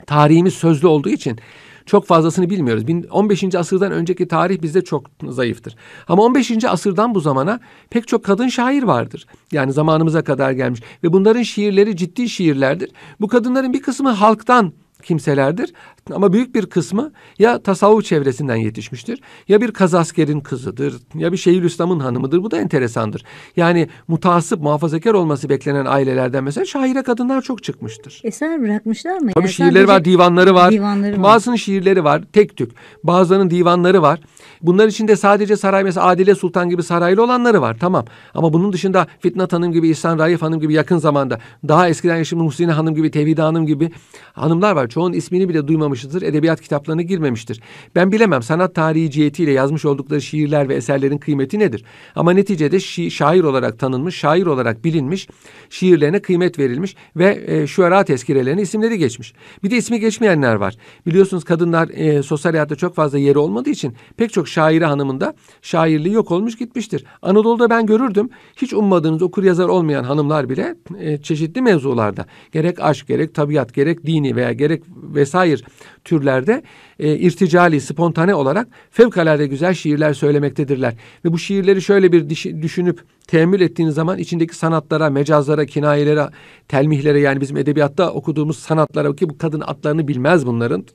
tarihimiz sözlü olduğu için çok fazlasını bilmiyoruz. 15. asırdan önceki tarih bizde çok zayıftır. Ama 15. asırdan bu zamana pek çok kadın şair vardır. Yani zamanımıza kadar gelmiş ve bunların şiirleri ciddi şiirlerdir. Bu kadınların bir kısmı halktan kimselerdir. Ama büyük bir kısmı ya tasavvuf çevresinden yetişmiştir. Ya bir kazaskerin kızıdır. Ya bir Şeyhülislam'ın hanımıdır. Bu da enteresandır. Yani mutasip muhafazakar olması beklenen ailelerden mesela şaire kadınlar çok çıkmıştır. Eser bırakmışlar mı? Tabii yani şiirleri sadece... var, divanları var. Divanları Bazısının var. şiirleri var tek tük. Bazılarının divanları var. Bunlar içinde sadece saray mesela Adile Sultan gibi saraylı olanları var tamam. Ama bunun dışında Fitnat Hanım gibi, İhsan Raif Hanım gibi yakın zamanda daha eskiden yaşımın Hüsnü Hanım gibi, Tevhide Hanım gibi hanımlar var çoğun ismini bile duymamıştır, edebiyat kitaplarına girmemiştir. Ben bilemem sanat tarihi cihetiyle yazmış oldukları şiirler ve eserlerin kıymeti nedir? Ama neticede şi- şair olarak tanınmış, şair olarak bilinmiş, şiirlerine kıymet verilmiş ve e, şuara tezkirelerine isimleri geçmiş. Bir de ismi geçmeyenler var. Biliyorsunuz kadınlar e, sosyal hayatta çok fazla yeri olmadığı için pek çok şairi hanımında şairliği yok olmuş gitmiştir. Anadolu'da ben görürdüm hiç ummadığınız okur yazar olmayan hanımlar bile e, çeşitli mevzularda gerek aşk gerek tabiat gerek dini veya gerek vesaire türlerde e, irticali, spontane olarak fevkalade güzel şiirler söylemektedirler. Ve bu şiirleri şöyle bir düşünüp teemmül ettiğiniz zaman içindeki sanatlara, mecazlara, kinayelere, telmihlere yani bizim edebiyatta okuduğumuz sanatlara ki bu kadın adlarını bilmez bunların.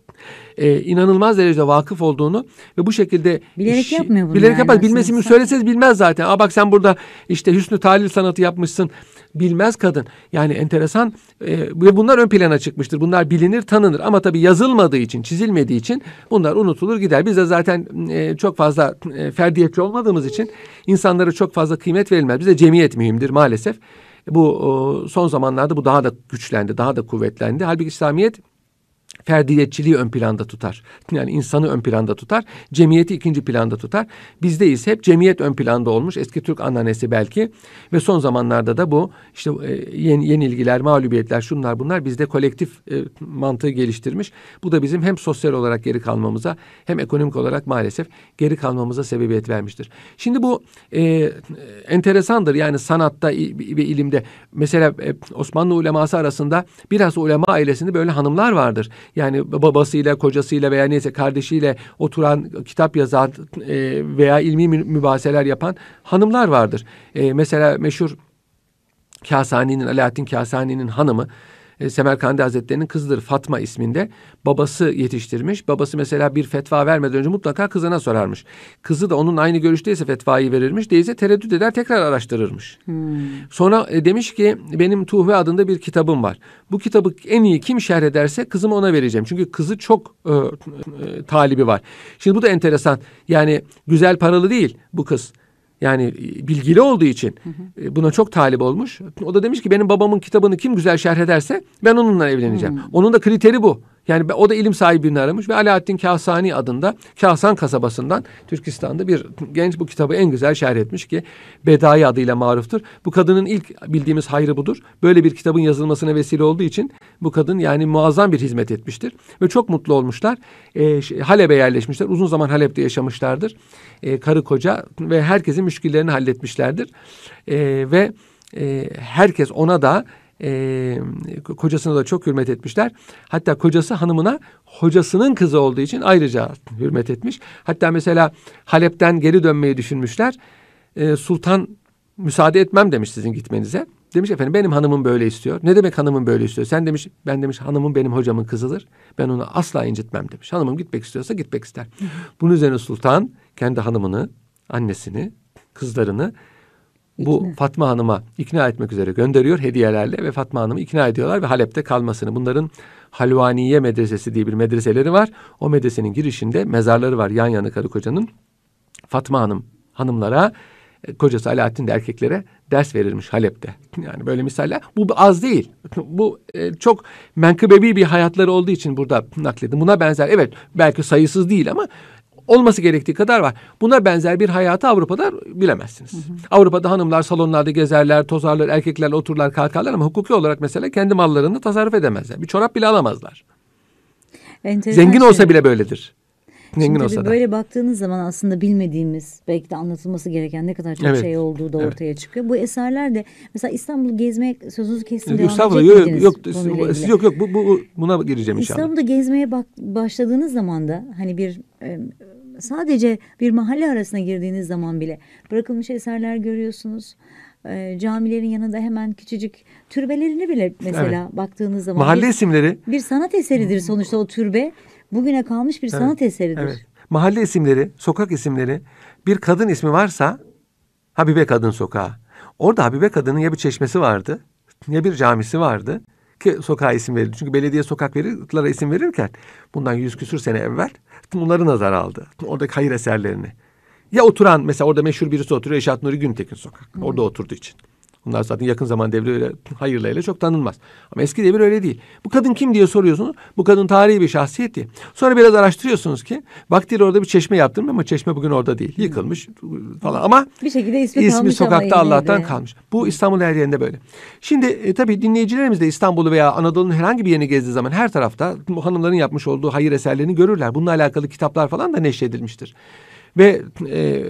E, inanılmaz derecede vakıf olduğunu ve bu şekilde bilerek şi, yapmıyor bunu. Bilerek yani yapmaz. mi söyleseniz bilmez zaten. Aa bak sen burada işte Hüsnü Talil sanatı yapmışsın bilmez kadın. Yani enteresan e, ve bunlar ön plana çıkmıştır. Bunlar bilinir, tanınır ama tabii yazılmadığı için, çizilmediği için bunlar unutulur gider. Biz de zaten e, çok fazla e, ferdiyetçi olmadığımız için insanlara çok fazla kıymet verilmez. Bize cemiyet mühimdir maalesef. Bu son zamanlarda bu daha da güçlendi, daha da kuvvetlendi. Halbuki İslamiyet ferdiyetçiliği ön planda tutar. Yani insanı ön planda tutar. Cemiyeti ikinci planda tutar. bizdeyiz hep cemiyet ön planda olmuş. Eski Türk ananesi belki ve son zamanlarda da bu işte e, yeni ilgiler, mağlubiyetler, şunlar bunlar bizde kolektif e, mantığı geliştirmiş. Bu da bizim hem sosyal olarak geri kalmamıza hem ekonomik olarak maalesef geri kalmamıza sebebiyet vermiştir. Şimdi bu e, enteresandır. Yani sanatta ve ilimde mesela e, Osmanlı uleması arasında biraz ulema ailesinde böyle hanımlar vardır yani babasıyla, kocasıyla veya neyse kardeşiyle oturan, kitap yazan e, veya ilmi mübaseler yapan hanımlar vardır. E, mesela meşhur Kasani'nin, Alaaddin Kasani'nin hanımı e, Semerkandi Hazretleri'nin kızıdır Fatma isminde. Babası yetiştirmiş. Babası mesela bir fetva vermeden önce mutlaka kızına sorarmış. Kızı da onun aynı görüşteyse fetvayı verirmiş. Değilse tereddüt eder tekrar araştırırmış. Hmm. Sonra e, demiş ki benim Tuhve adında bir kitabım var. Bu kitabı en iyi kim şerh ederse kızımı ona vereceğim. Çünkü kızı çok e, e, talibi var. Şimdi bu da enteresan. Yani güzel paralı değil bu kız. Yani e, bilgili olduğu için hı hı. E, buna çok talip olmuş. O da demiş ki benim babamın kitabını kim güzel şerh ederse ben onunla evleneceğim. Hı. Hmm. Onun da kriteri bu. Yani o da ilim sahibi birini aramış ve Alaaddin Kasani adında Kasan kasabasından Türkistan'da bir genç bu kitabı en güzel şerh etmiş ki Bedai adıyla maruftur. Bu kadının ilk bildiğimiz hayrı budur. Böyle bir kitabın yazılmasına vesile olduğu için bu kadın yani muazzam bir hizmet etmiştir. Ve çok mutlu olmuşlar. E, Halep'e yerleşmişler. Uzun zaman Halep'te yaşamışlardır. E, karı koca ve herkesin müşkillerini halletmişlerdir. E, ve e, herkes ona da e, kocasına da çok hürmet etmişler. Hatta kocası hanımına hocasının kızı olduğu için ayrıca hürmet etmiş. Hatta mesela Halep'ten geri dönmeyi düşünmüşler. E, Sultan müsaade etmem demiş sizin gitmenize. Demiş efendim benim hanımım böyle istiyor. Ne demek hanımım böyle istiyor? Sen demiş ben demiş hanımım benim hocamın kızıdır. Ben onu asla incitmem demiş. Hanımım gitmek istiyorsa gitmek ister. Bunun üzerine sultan kendi hanımını, annesini, kızlarını bu ikna. Fatma Hanım'a ikna etmek üzere gönderiyor hediyelerle ve Fatma Hanım'ı ikna ediyorlar ve Halep'te kalmasını. Bunların Halvaniye Medresesi diye bir medreseleri var. O medresenin girişinde mezarları var yan yana karı kocanın. Fatma Hanım hanımlara e, kocası Alaaddin de erkeklere ders verirmiş Halep'te. Yani böyle misaller. Bu az değil. Bu e, çok menkıbevi bir hayatları olduğu için burada nakledim. Buna benzer evet belki sayısız değil ama olması gerektiği kadar var. Buna benzer bir hayatı Avrupa'da bilemezsiniz. Hı hı. Avrupa'da hanımlar salonlarda gezerler, tozarlar, erkeklerle otururlar, kalkarlar ama hukuki olarak mesela kendi mallarını tasarruf edemezler. Bir çorap bile alamazlar. Enteresan Zengin şey. olsa bile böyledir. Zengin olsa da. Böyle baktığınız zaman aslında bilmediğimiz belki de anlatılması gereken ne kadar çok evet. şey olduğu da evet. ortaya çıkıyor. Bu eserler de mesela İstanbul'u gezmek sözünüzü kesin devam İstanbul'da yok, yok, siz, yok yok bu, bu buna gireceğim inşallah. İstanbul'da gezmeye bak, başladığınız zaman da hani bir e, sadece bir mahalle arasına girdiğiniz zaman bile bırakılmış eserler görüyorsunuz. E, camilerin yanında hemen küçücük türbelerini bile mesela evet. baktığınız zaman. Mahalle bir, isimleri. Bir sanat eseridir sonuçta o türbe. Bugüne kalmış bir evet. sanat eseridir. Evet. Mahalle isimleri, sokak isimleri. Bir kadın ismi varsa Habibe Kadın Sokağı. Orada Habibe Kadın'ın ya bir çeşmesi vardı ya bir camisi vardı ki sokağa isim verildi. Çünkü belediye sokak verirlara isim verirken bundan yüz küsür sene evvel bunları nazar aldı. Oradaki hayır eserlerini. Ya oturan mesela orada meşhur birisi oturuyor Eşat Nuri Güntekin sokak. Orada oturduğu için. Bunlar zaten yakın zaman devriyle hayırla ile çok tanınmaz. Ama eski devir öyle değil. Bu kadın kim diye soruyorsunuz. Bu kadın tarihi bir şahsiyet diye. Sonra biraz araştırıyorsunuz ki vaktiyle orada bir çeşme yaptırmış ama çeşme bugün orada değil. Yıkılmış falan ama bir şekilde ismi, ismi sokakta Allah'tan kalmış. Bu İstanbul her yerinde böyle. Şimdi e, tabii dinleyicilerimiz de İstanbul'u veya Anadolu'nun herhangi bir yerini gezdiği zaman her tarafta bu hanımların yapmış olduğu hayır eserlerini görürler. Bununla alakalı kitaplar falan da neşredilmiştir. Ve e,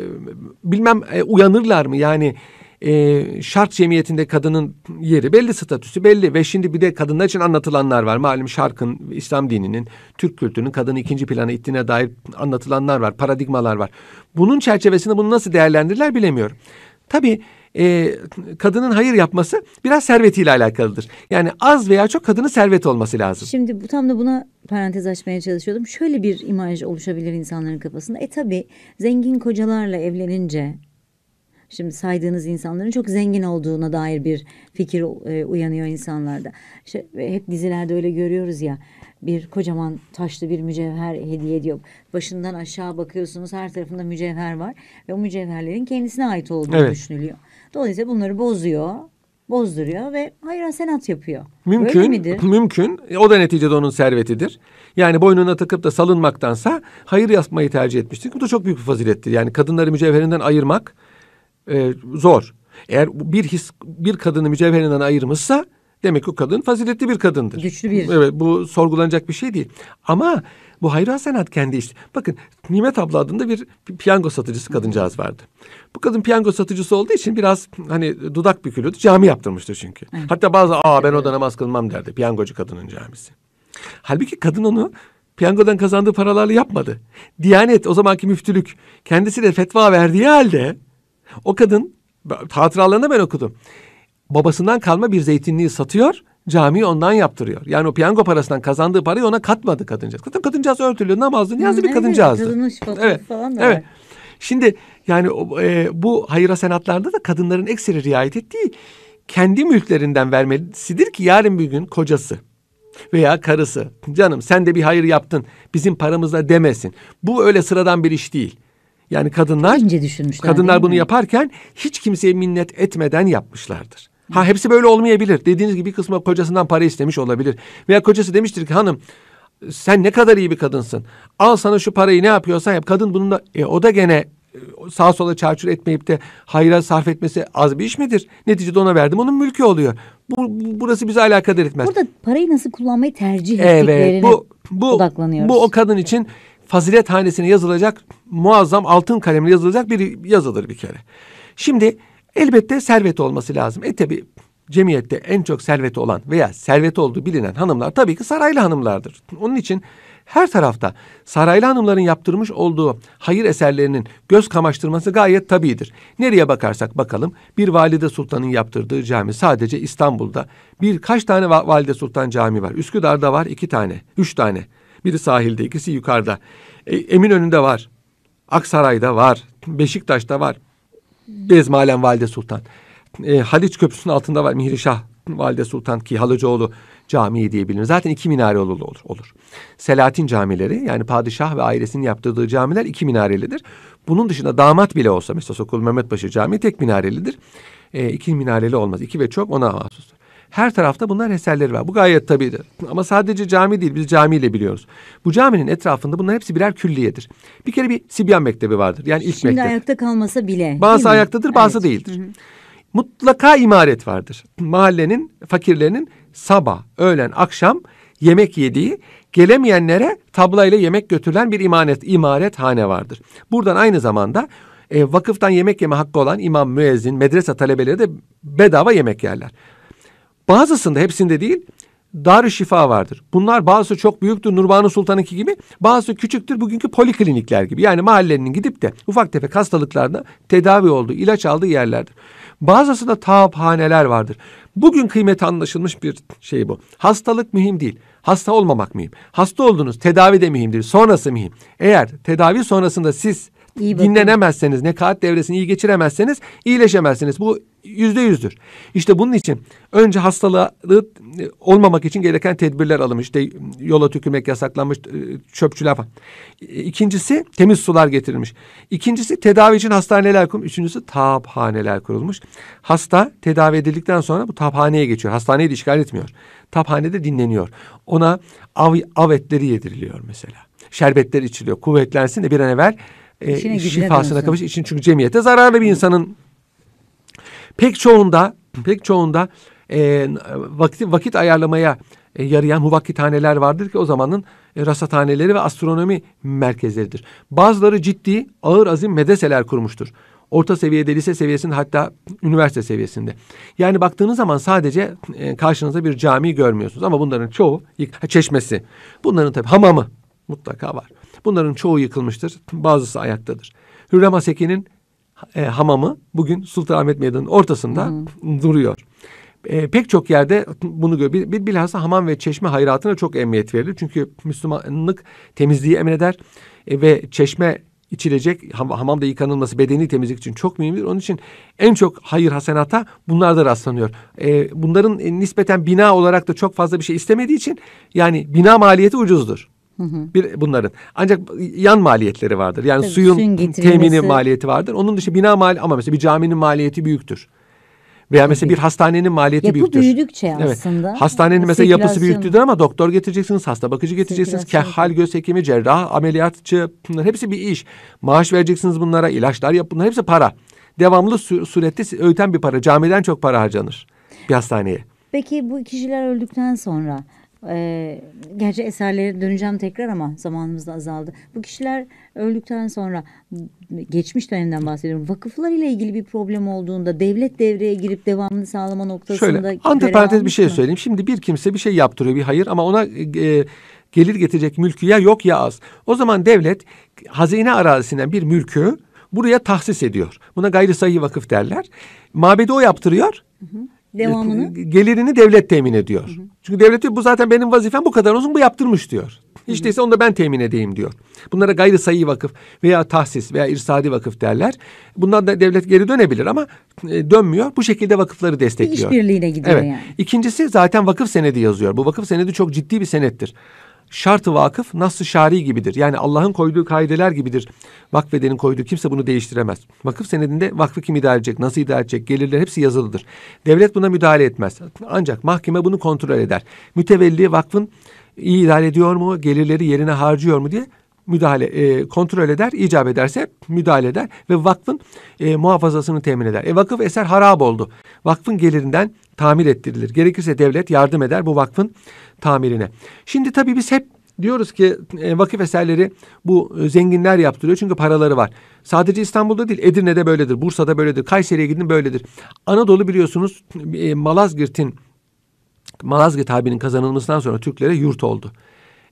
bilmem e, uyanırlar mı yani e, ee, şark cemiyetinde kadının yeri belli, statüsü belli. Ve şimdi bir de kadınlar için anlatılanlar var. Malum şarkın, İslam dininin, Türk kültürünün kadını ikinci plana ittiğine dair anlatılanlar var, paradigmalar var. Bunun çerçevesinde bunu nasıl değerlendirirler bilemiyorum. Tabii e, kadının hayır yapması biraz servetiyle alakalıdır. Yani az veya çok kadının servet olması lazım. Şimdi bu tam da buna parantez açmaya çalışıyordum. Şöyle bir imaj oluşabilir insanların kafasında. E tabi zengin kocalarla evlenince Şimdi saydığınız insanların çok zengin olduğuna dair bir fikir e, uyanıyor insanlarda. İşte e, hep dizilerde öyle görüyoruz ya bir kocaman taşlı bir mücevher hediye ediyor. Başından aşağı bakıyorsunuz her tarafında mücevher var ve o mücevherlerin kendisine ait olduğu evet. düşünülüyor. Dolayısıyla bunları bozuyor, bozduruyor ve hayır hasenat yapıyor. Mümkün, Böyle midir? mümkün. O da neticede onun servetidir. Yani boynuna takıp da salınmaktansa hayır yapmayı tercih etmiştik. Bu da çok büyük bir fazilettir. Yani kadınları mücevherinden ayırmak e, zor. Eğer bir his bir kadını mücevherinden ayırmışsa demek o kadın faziletli bir kadındır. Güçlü bir. Evet bu sorgulanacak bir şey değil. Ama bu Hayri Hasenat kendi işte. Bakın Nimet abla adında bir piyango satıcısı kadıncağız vardı. Bu kadın piyango satıcısı olduğu için biraz hani dudak bükülüyordu. Cami yaptırmıştı çünkü. Evet. Hatta bazı aa ben orada namaz kılmam derdi. Piyangocu kadının camisi. Halbuki kadın onu piyangodan kazandığı paralarla yapmadı. Diyanet o zamanki müftülük kendisi de fetva verdiği halde o kadın hatıralarını ben okudum. Babasından kalma bir zeytinliği satıyor. Camiyi ondan yaptırıyor. Yani o piyango parasından kazandığı parayı ona katmadı kadıncağız. Zaten kadıncağız örtülü, namazlı, niyazlı bir kadıncağızdı. Evet, falan da. evet. Şimdi yani e, bu hayır senatlarda da kadınların ekseri riayet ettiği kendi mülklerinden vermesidir ki yarın bir gün kocası veya karısı canım sen de bir hayır yaptın bizim paramızla demesin. Bu öyle sıradan bir iş değil. Yani kadınlar İnce düşünmüşler, kadınlar bunu yaparken hiç kimseye minnet etmeden yapmışlardır. Ha hepsi böyle olmayabilir. Dediğiniz gibi bir kısmı kocasından para istemiş olabilir. Veya kocası demiştir ki hanım sen ne kadar iyi bir kadınsın. Al sana şu parayı ne yapıyorsan yap. Kadın bununla e, o da gene e, sağa sola çarçur etmeyip de hayra sarf etmesi az bir iş midir? Neticede ona verdim onun mülkü oluyor. Bu, bu burası bizi alakadar etmez. Burada parayı nasıl kullanmayı tercih evet, ettiklerine bu, bu, odaklanıyoruz. Bu o kadın için fazilet hanesine yazılacak muazzam altın kalemle yazılacak bir yazıdır bir kere. Şimdi elbette servet olması lazım. E tabi cemiyette en çok serveti olan veya servet olduğu bilinen hanımlar tabii ki saraylı hanımlardır. Onun için her tarafta saraylı hanımların yaptırmış olduğu hayır eserlerinin göz kamaştırması gayet tabidir. Nereye bakarsak bakalım bir valide sultanın yaptırdığı cami sadece İstanbul'da birkaç tane valide sultan cami var. Üsküdar'da var iki tane, üç tane. Biri sahilde, ikisi yukarıda. E, Eminönü'nde var. Aksaray'da var. Beşiktaş'ta var. Bezmalen Valide Sultan. E, Haliç Köprüsü'nün altında var. Mihrişah Valide Sultan ki Halıcıoğlu Camii diye bilinir. Zaten iki minare olur, olur. olur. Selahattin camileri yani padişah ve ailesinin yaptırdığı camiler iki minarelidir. Bunun dışında damat bile olsa mesela Sokul Paşa Camii tek minarelidir. E, iki minareli olmaz. İki ve çok ona mahsustur. Her tarafta bunların eserleri var. Bu gayet tabidir. Ama sadece cami değil, biz camiyle biliyoruz. Bu caminin etrafında bunların hepsi birer külliyedir. Bir kere bir Sibyan Mektebi vardır. Yani ilk Şimdi mektep. ayakta kalmasa bile. Bazı ayaktadır, bazı evet. değildir. Hı hı. Mutlaka imaret vardır. Mahallenin, fakirlerinin sabah, öğlen, akşam yemek yediği, gelemeyenlere tablayla yemek götürülen bir imaret, imaret hane vardır. Buradan aynı zamanda e, vakıftan yemek yeme hakkı olan imam, müezzin, medrese talebeleri de bedava yemek yerler. Bazısında hepsinde değil dar şifa vardır. Bunlar bazısı çok büyüktür Nurbanu Sultan'ınki gibi bazısı küçüktür bugünkü poliklinikler gibi. Yani mahallenin gidip de ufak tefek hastalıklarda tedavi olduğu ilaç aldığı yerlerdir. Bazısı da taaphaneler vardır. Bugün kıymeti anlaşılmış bir şey bu. Hastalık mühim değil. Hasta olmamak mühim. Hasta oldunuz tedavi de mühim Sonrası mühim. Eğer tedavi sonrasında siz İyi bakın. dinlenemezseniz, nekaat devresini iyi geçiremezseniz iyileşemezsiniz. Bu yüzde yüzdür. İşte bunun için önce hastalığı e, olmamak için gereken tedbirler alınmış. İşte yola tükürmek yasaklanmış, e, çöpçüler falan. E, ikincisi temiz sular getirilmiş. İkincisi tedavi için hastaneler kurulmuş. Üçüncüsü taphaneler kurulmuş. Hasta tedavi edildikten sonra bu taphaneye geçiyor. Hastaneyi de işgal etmiyor. Taphanede dinleniyor. Ona av, av etleri yediriliyor mesela. Şerbetler içiliyor. Kuvvetlensin de bir an evvel e, şifasına kapış için çünkü cemiyete zararlı bir insanın pek çoğunda pek çoğunda e, vakit vakit ayarlamaya e, yarayan muvakkithaneler vardır ki o zamanın e, rasathaneleri ve astronomi merkezleridir. Bazıları ciddi ağır azim medeseler kurmuştur. Orta seviyede, lise seviyesinde hatta üniversite seviyesinde. Yani baktığınız zaman sadece e, karşınızda bir cami görmüyorsunuz ama bunların çoğu çeşmesi. Bunların tabi hamamı mutlaka var. Bunların çoğu yıkılmıştır. Bazısı ayaktadır. Hürrem Haseki'nin e, hamamı bugün Sultanahmet Meydanı'nın ortasında hmm. duruyor. E, pek çok yerde bunu gör. Bir, bilhassa hamam ve çeşme hayratına çok emniyet verilir. Çünkü Müslümanlık temizliği emreder e, ve çeşme içilecek ham, hamamda yıkanılması bedeni temizlik için çok mühimdir. Onun için en çok hayır hasenata bunlar da rastlanıyor. E, bunların e, nispeten bina olarak da çok fazla bir şey istemediği için yani bina maliyeti ucuzdur. Hı hı. Bir bunların. Ancak yan maliyetleri vardır. Yani Tabii, suyun, temini maliyeti vardır. Onun dışı bina mali ama mesela bir caminin maliyeti büyüktür. Veya mesela bir hastanenin maliyeti Yapı büyüktür. Yapı büyüdükçe evet. aslında. Hastanenin mesela yapısı büyüktürdür ama doktor getireceksiniz, hasta bakıcı getireceksiniz, kehhal, göz hekimi, cerrah, ameliyatçı bunlar hepsi bir iş. Maaş vereceksiniz bunlara, ilaçlar yap bunlar hepsi para. Devamlı su surette öğüten bir para. Camiden çok para harcanır bir hastaneye. Peki bu kişiler öldükten sonra ee, gerçi eserlere döneceğim tekrar ama zamanımız da azaldı. Bu kişiler öldükten sonra geçmiş dönemden bahsediyorum. Vakıflar ile ilgili bir problem olduğunda devlet devreye girip devamını sağlama noktasında... Şöyle antiparantez bir şey mı? söyleyeyim. Şimdi bir kimse bir şey yaptırıyor bir hayır ama ona... E, gelir getirecek mülkü ya yok ya az. O zaman devlet hazine arazisinden bir mülkü buraya tahsis ediyor. Buna gayri sayı vakıf derler. Mabedi o yaptırıyor. Hı hı. Devamını? E, gelirini devlet temin ediyor. Hı hı. Çünkü devlet diyor bu zaten benim vazifem bu kadar olsun bu yaptırmış diyor. Hiç hı hı. değilse onu da ben temin edeyim diyor. Bunlara gayri sayı vakıf veya tahsis veya irsadi vakıf derler. Bundan da devlet geri dönebilir ama e, dönmüyor. Bu şekilde vakıfları destekliyor. İşbirliğine gidiyor evet. yani. İkincisi zaten vakıf senedi yazıyor. Bu vakıf senedi çok ciddi bir senettir şartı vakıf nasıl şari gibidir. Yani Allah'ın koyduğu kaideler gibidir. Vakfedenin koyduğu kimse bunu değiştiremez. Vakıf senedinde vakfı kim idare edecek, nasıl idare edecek, gelirler hepsi yazılıdır. Devlet buna müdahale etmez. Ancak mahkeme bunu kontrol eder. Mütevelli vakfın iyi idare ediyor mu, gelirleri yerine harcıyor mu diye müdahale e, kontrol eder, icap ederse müdahale eder ve vakfın e, muhafazasını temin eder. E vakıf eser harap oldu. Vakfın gelirinden tamir ettirilir. Gerekirse devlet yardım eder bu vakfın tamirine. Şimdi tabii biz hep diyoruz ki e, vakıf eserleri bu e, zenginler yaptırıyor çünkü paraları var. Sadece İstanbul'da değil Edirne'de böyledir, Bursa'da böyledir, Kayseri'ye gidin böyledir. Anadolu biliyorsunuz e, Malazgirt'in Malazgirt abinin kazanılmasından sonra Türklere yurt oldu.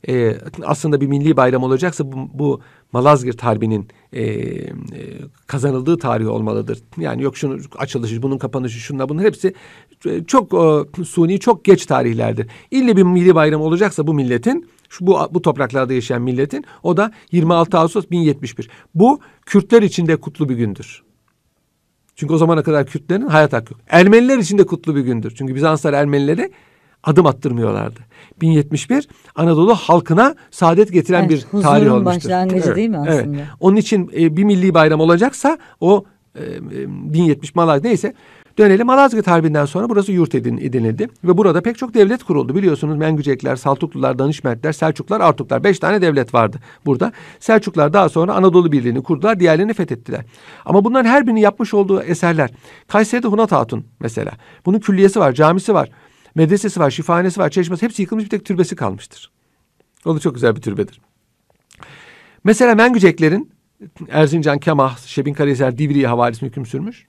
Ee, aslında bir milli bayram olacaksa bu, bu Malazgirt Harbi'nin e, e, kazanıldığı tarih olmalıdır. Yani yok şunun açılışı, bunun kapanışı, şunla bunun hepsi çok e, suni, çok geç tarihlerdir. İlle bir milli bayram olacaksa bu milletin, şu bu, bu topraklarda yaşayan milletin o da 26 Ağustos 1071. Bu Kürtler için de kutlu bir gündür. Çünkü o zamana kadar Kürtlerin hayat hakkı yok. Ermeniler için de kutlu bir gündür. Çünkü Bizanslar Ermenileri adım attırmıyorlardı. 1071 Anadolu halkına saadet getiren evet, bir tarih olmuştur. başlangıcı değil mi aslında? Evet. Onun için e, bir milli bayram olacaksa o e, 1070 e, Malatya neyse Dönelim Malazgirt Harbi'nden sonra burası yurt edin, edinildi. Ve burada pek çok devlet kuruldu. Biliyorsunuz Mengücekler, Saltuklular, Danışmentler, Selçuklar, Artuklar. Beş tane devlet vardı burada. Selçuklar daha sonra Anadolu Birliği'ni kurdular. Diğerlerini fethettiler. Ama bunların her birini yapmış olduğu eserler. Kayseri'de Hunat Hatun mesela. Bunun külliyesi var, camisi var. Medresesi var, şifahanesi var, çeşmesi. Hepsi yıkılmış bir tek türbesi kalmıştır. O da çok güzel bir türbedir. Mesela Mengüceklerin Erzincan, Kemah, Şebin Karahisar, Divriği havalisi hüküm sürmüş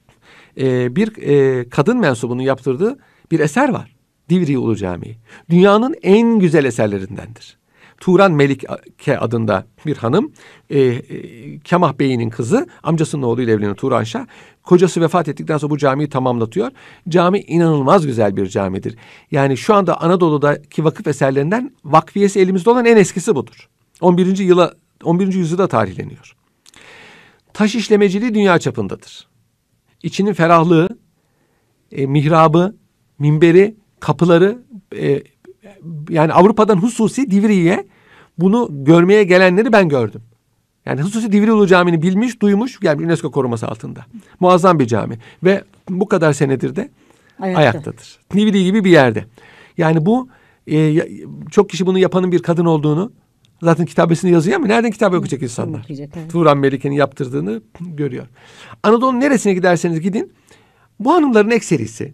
e, bir e, kadın mensubunun yaptırdığı bir eser var. Divriği Ulu Camii. Dünyanın en güzel eserlerindendir. Turan Melike adında bir hanım, e, e, Kemah Bey'inin kızı, amcasının oğluyla evleniyor Turan Şah. Kocası vefat ettikten sonra bu camiyi tamamlatıyor. Cami inanılmaz güzel bir camidir. Yani şu anda Anadolu'daki vakıf eserlerinden vakfiyesi elimizde olan en eskisi budur. 11. yıla 11. yüzyılda tarihleniyor. Taş işlemeciliği dünya çapındadır içinin ferahlığı, e, mihrabı, minberi, kapıları e, yani Avrupa'dan hususi Divri'ye bunu görmeye gelenleri ben gördüm. Yani hususi Divriğulu Camii'ni bilmiş, duymuş. Yani UNESCO koruması altında. Muazzam bir cami. Ve bu kadar senedir de Ayakta. ayaktadır. Divriği gibi bir yerde. Yani bu e, çok kişi bunu yapanın bir kadın olduğunu Zaten kitabesini yazıyor ama nereden kitap okuyacak insanlar? Okuyacak, evet. Turan Melike'nin yaptırdığını görüyor. Anadolu neresine giderseniz gidin. Bu hanımların ekserisi,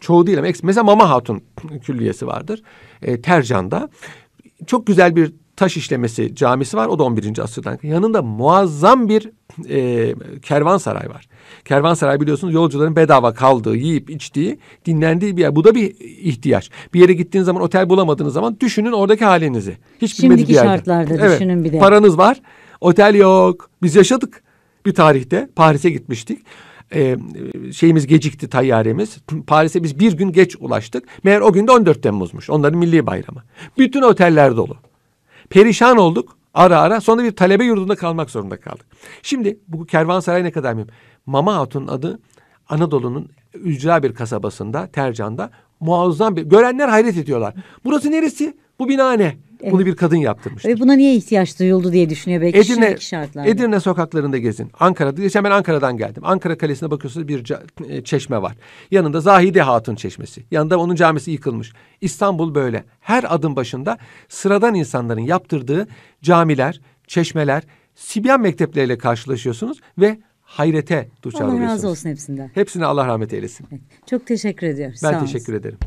çoğu değil ama mesela Mama Hatun külliyesi vardır. E, Tercan'da. Çok güzel bir taş işlemesi camisi var. O da 11. asırdan. Yanında muazzam bir e, kervansaray var. Kervansaray biliyorsunuz yolcuların bedava kaldığı, yiyip içtiği, dinlendiği bir yer. Bu da bir ihtiyaç. Bir yere gittiğiniz zaman otel bulamadığınız zaman düşünün oradaki halinizi. Hiç Şimdiki bir yerde. şartlarda evet, düşünün bir de. Paranız var, otel yok. Biz yaşadık bir tarihte. Paris'e gitmiştik ee, şeyimiz gecikti tayyaremiz. Paris'e biz bir gün geç ulaştık. Meğer o gün de 14 Temmuz'muş. Onların milli bayramı. Bütün oteller dolu. Perişan olduk ara ara. Sonra bir talebe yurdunda kalmak zorunda kaldık. Şimdi bu kervansaray ne kadar mühim? Mama Hatun adı Anadolu'nun ücra bir kasabasında, Tercan'da muazzam bir... Görenler hayret ediyorlar. Burası neresi? Bu bina ne? Evet. Bunu bir kadın yaptırmış. Ve buna niye ihtiyaç duyuldu diye düşünüyor belki Edirne, şartlarda. Edirne sokaklarında gezin. Ankara'da. Geçen ben Ankara'dan geldim. Ankara Kalesi'ne bakıyorsunuz bir e, çeşme var. Yanında Zahide Hatun Çeşmesi. Yanında onun camisi yıkılmış. İstanbul böyle. Her adım başında sıradan insanların yaptırdığı camiler, çeşmeler, Sibyan mektepleriyle karşılaşıyorsunuz ve hayrete duçar Allah oluyorsunuz. Allah razı olsun hepsinden. Hepsine Allah rahmet eylesin. Çok teşekkür ediyoruz. Ben Sağ teşekkür olsun. ederim.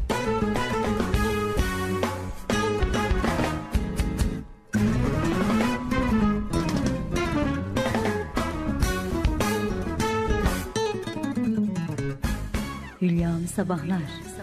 sabahlar.